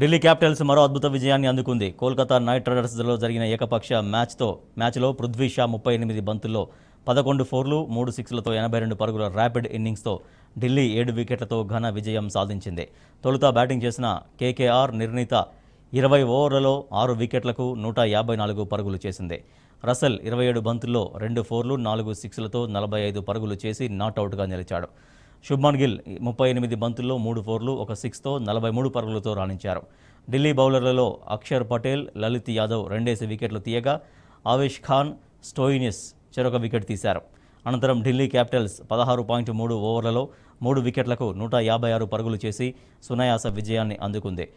Delhi Capitals మరో అద్భుత విజయాన్ని అందుకుంది కోల్కతా నైట్ రైడర్స్లో జరిగిన ఏకపక్ష మ్యాచ్తో మ్యాచ్లో పృథ్వీ షా ముప్పై ఎనిమిది బంతుల్లో పదకొండు ఫోర్లు మూడు సిక్స్లతో ఎనభై రెండు పరుగుల ర్యాపిడ్ ఇన్నింగ్స్తో ఢిల్లీ ఏడు వికెట్లతో ఘన విజయం సాధించింది తొలుత బ్యాటింగ్ చేసిన కేకేఆర్ నిర్ణీత ఇరవై ఓవర్లలో ఆరు వికెట్లకు నూట యాభై నాలుగు పరుగులు చేసింది రసల్ ఇరవై ఏడు బంతుల్లో రెండు ఫోర్లు నాలుగు సిక్స్లతో నలభై ఐదు పరుగులు చేసి నాట్అవుట్గా నిలిచాడు శుభ్మన్ గిల్ ముప్పై ఎనిమిది బంతుల్లో మూడు ఫోర్లు ఒక సిక్స్తో నలభై మూడు పరుగులతో రాణించారు ఢిల్లీ బౌలర్లలో అక్షర్ పటేల్ లలిత్ యాదవ్ రెండేసి వికెట్లు తీయగా ఆవేష్ ఖాన్ స్టోయినిస్ చెరొక వికెట్ తీశారు అనంతరం ఢిల్లీ క్యాపిటల్స్ పదహారు పాయింట్ మూడు ఓవర్లలో మూడు వికెట్లకు నూట యాభై ఆరు పరుగులు చేసి సునాయాస విజయాన్ని అందుకుంది